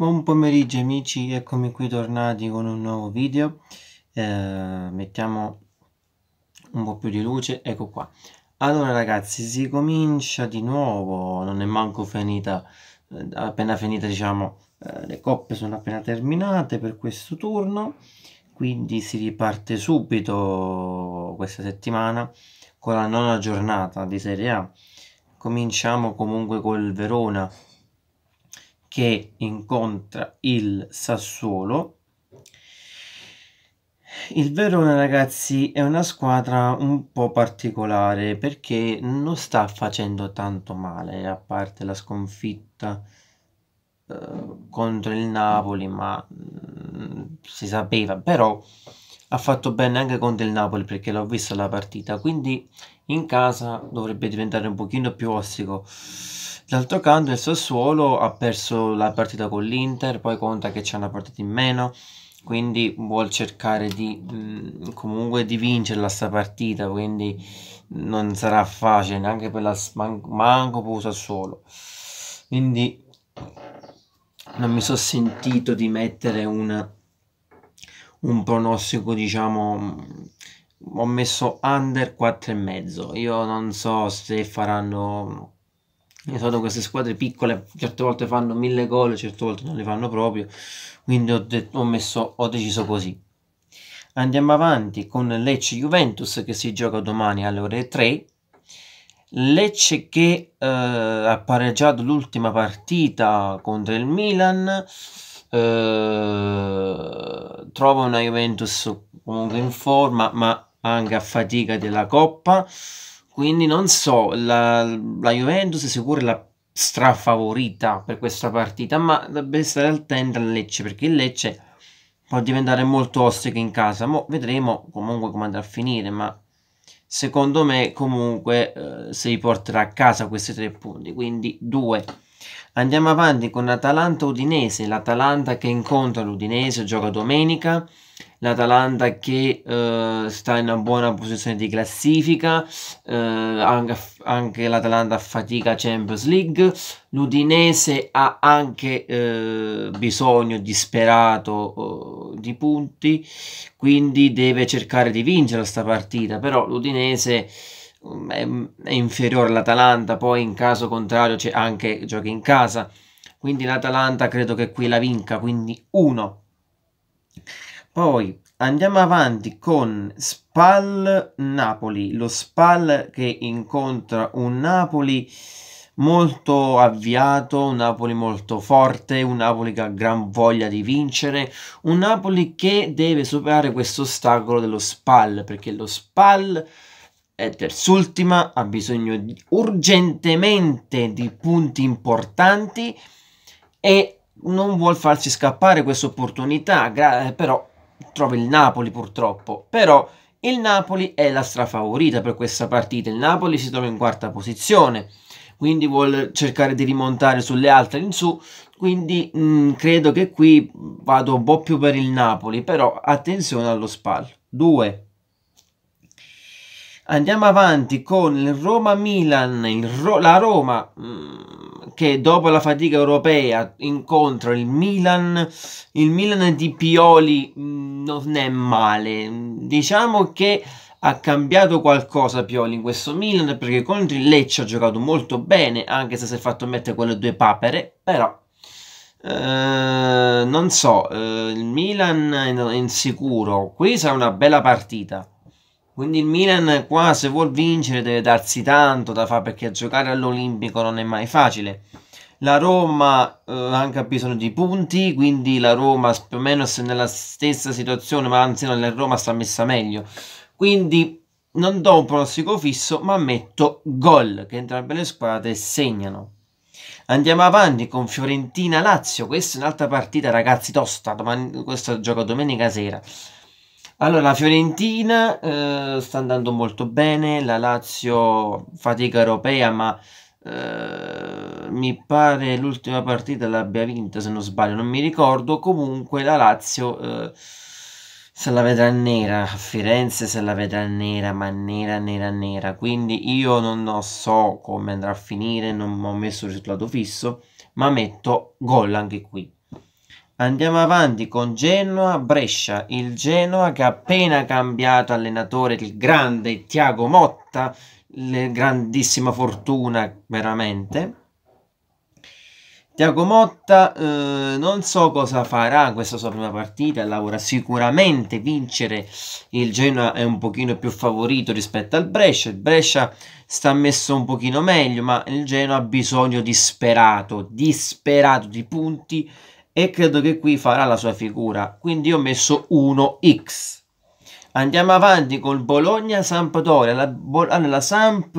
Buon pomeriggio amici, eccomi qui tornati con un nuovo video. Eh, mettiamo un po' più di luce, ecco qua. Allora ragazzi, si comincia di nuovo, non è manco finita, eh, appena finita diciamo, eh, le coppe sono appena terminate per questo turno, quindi si riparte subito questa settimana con la nona giornata di Serie A. Cominciamo comunque col Verona che incontra il Sassuolo. Il Verona, ragazzi, è una squadra un po' particolare perché non sta facendo tanto male, a parte la sconfitta eh, contro il Napoli, ma mh, mm, si sapeva, però ha fatto bene anche contro il Napoli perché l'ho vista la partita, quindi in casa dovrebbe diventare un pochino più ostico D'altro canto il Sassuolo ha perso la partita con l'Inter, poi conta che c'è una partita in meno, quindi vuol cercare di, mh, mm, comunque di vincerla sta partita, quindi non sarà facile neanche per la man- manco per Sassuolo. Quindi non mi sono sentito di mettere una, un pronostico, diciamo, mm, ho messo under 4,5. Io non so se faranno Esatto, queste squadre piccole certe volte fanno mille gol, certe volte non le fanno proprio, quindi ho, detto, ho, messo, ho deciso così. Andiamo avanti con Lecce Juventus che si gioca domani alle ore 3. Lecce che eh, ha pareggiato l'ultima partita contro il Milan, eh, trova una Juventus comunque in forma ma anche a fatica della Coppa quindi non so, la, la Juventus è sicura la strafavorita per questa partita, ma dovrebbe stare attenta al Lecce, perché il Lecce può diventare molto ostico in casa. Mo vedremo comunque come andrà a finire, ma secondo me comunque eh, si riporterà a casa questi tre punti, quindi due. Andiamo avanti con l'Atalanta udinese l'Atalanta che incontra l'Udinese, gioca domenica, l'Atalanta che eh, sta in una buona posizione di classifica, eh, anche, anche l'Atalanta fatica Champions League, l'Udinese ha anche eh, bisogno disperato eh, di punti, quindi deve cercare di vincere questa partita, però l'Udinese mm, è, è inferiore all'Atalanta, poi in caso contrario c'è anche giochi in casa, quindi l'Atalanta credo che qui la vinca, quindi 1. Poi andiamo avanti con Spal-Napoli, lo Spal che incontra un Napoli molto avviato, un Napoli molto forte, un Napoli che ha gran voglia di vincere, un Napoli che deve superare questo ostacolo dello Spal, perché lo Spal è terz'ultima, ha bisogno di, urgentemente di punti importanti e non vuol farci scappare questa opportunità, però trova il Napoli purtroppo, però il Napoli è la strafavorita per questa partita, il Napoli si trova in quarta posizione, quindi vuole cercare di rimontare sulle altre in su, quindi mh, mm, credo che qui vado un po' più per il Napoli, però attenzione allo SPAL. 2 Andiamo avanti con il Roma-Milan, Ro- la Roma mh, mm, che dopo la fatica europea incontra il Milan, il Milan di Pioli mh, mm, non è male, diciamo che ha cambiato qualcosa Pioli in questo Milan perché contro il Lecce ha giocato molto bene anche se si è fatto mettere quelle due papere però eh, non so eh, il Milan è insicuro qui sarà una bella partita quindi il Milan qua se vuol vincere deve darsi tanto da fare perché giocare all'Olimpico non è mai facile. La Roma eh, anche ha bisogno di punti, quindi la Roma più o meno è nella stessa situazione, ma anzi no, la Roma sta messa meglio. Quindi non do un pronostico fisso, ma metto gol che entrambe le squadre segnano. Andiamo avanti con Fiorentina-Lazio, questa è un'altra partita ragazzi tosta, domani, questo gioca domenica sera. Allora, la Fiorentina eh, sta andando molto bene, la Lazio fatica europea, ma eh, mi pare l'ultima partita l'abbia vinta, se non sbaglio, non mi ricordo. Comunque la Lazio eh, se la vedrà nera, Firenze se la vedrà nera, ma nera, nera, nera. Quindi io non so come andrà a finire, non ho messo il risultato fisso, ma metto gol anche qui. Andiamo avanti con Genoa-Brescia, il Genoa che ha appena cambiato allenatore, il grande Tiago Motta, grandissima fortuna veramente. Tiago Motta eh, non so cosa farà in questa sua prima partita, lavora sicuramente vincere, il Genoa è un pochino più favorito rispetto al Brescia, il Brescia sta messo un pochino meglio, ma il Genoa ha bisogno disperato, disperato di punti e credo che qui farà la sua figura quindi ho messo 1x andiamo avanti col Bologna Sampdoria la, Bo- la Samp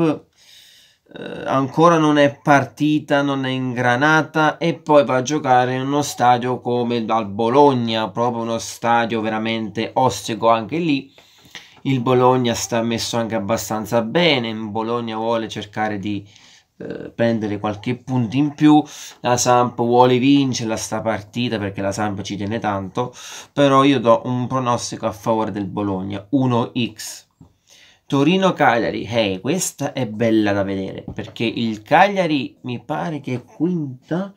eh, ancora non è partita non è ingranata e poi va a giocare in uno stadio come dal Bologna proprio uno stadio veramente ostico anche lì il Bologna sta messo anche abbastanza bene in Bologna vuole cercare di eh, prendere qualche punto in più la Samp vuole vincerla sta partita perché la Samp ci tiene tanto però io do un pronostico a favore del Bologna 1x Torino Cagliari, hey, eh, questa è bella da vedere perché il Cagliari mi pare che è quinta,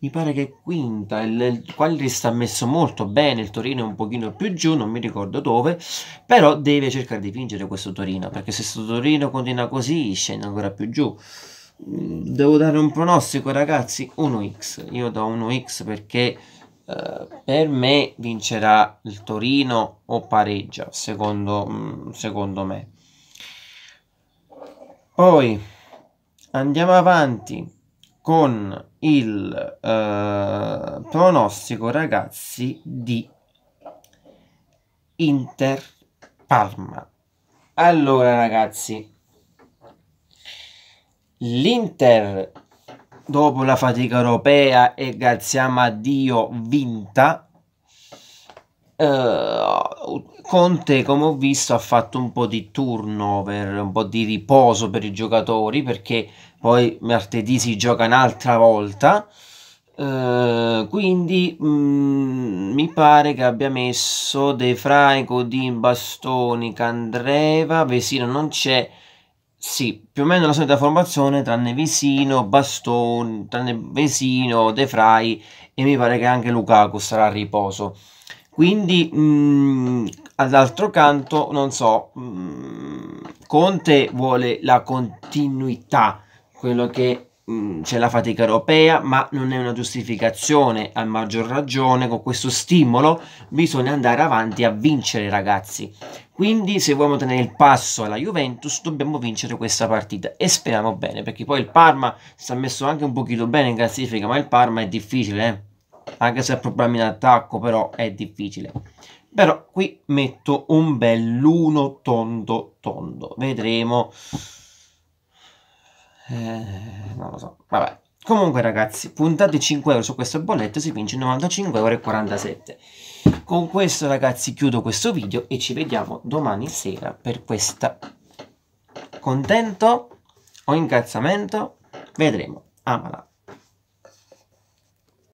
mi pare che è quinta, il, il Cagliari sta messo molto bene, il Torino è un pochino più giù, non mi ricordo dove, però deve cercare di vincere questo Torino perché se questo Torino continua così scende ancora più giù devo dare un pronostico ragazzi 1x io do 1x perché eh, per me vincerà il Torino o pareggia secondo, mm, secondo me poi andiamo avanti con il eh, pronostico ragazzi di Inter Parma allora ragazzi L'Inter, dopo la fatica europea e grazie a Dio vinta, Uh, Conte, come ho visto, ha fatto un po' di turnover, un po' di riposo per i giocatori perché poi martedì si gioca un'altra volta. Uh, quindi mh, mm, mi pare che abbia messo De Fraico, Di Bastoni, Candreva, Vesino non c'è. Sì, più o meno la solita formazione, tranne Visino, Bastone, tranne Vesino, De Frey e mi pare che anche Lukaku sarà a riposo. Quindi, mh, mm, all'altro canto, non so, mh, mm, Conte vuole la continuità, quello che mh, mm, c'è la fatica europea, ma non è una giustificazione, a maggior ragione con questo stimolo bisogna andare avanti a vincere ragazzi. Quindi se vogliamo tenere il passo alla Juventus dobbiamo vincere questa partita e speriamo bene perché poi il Parma si è messo anche un pochino bene in classifica ma il Parma è difficile eh? anche se ha problemi in attacco però è difficile però qui metto un bell'uno tondo tondo vedremo eh, non lo so vabbè comunque ragazzi puntate 5 euro su questo bolletto si vince 95,47 euro con questo ragazzi chiudo questo video e ci vediamo domani sera per questa. Contento o incazzamento? Vedremo. Amala.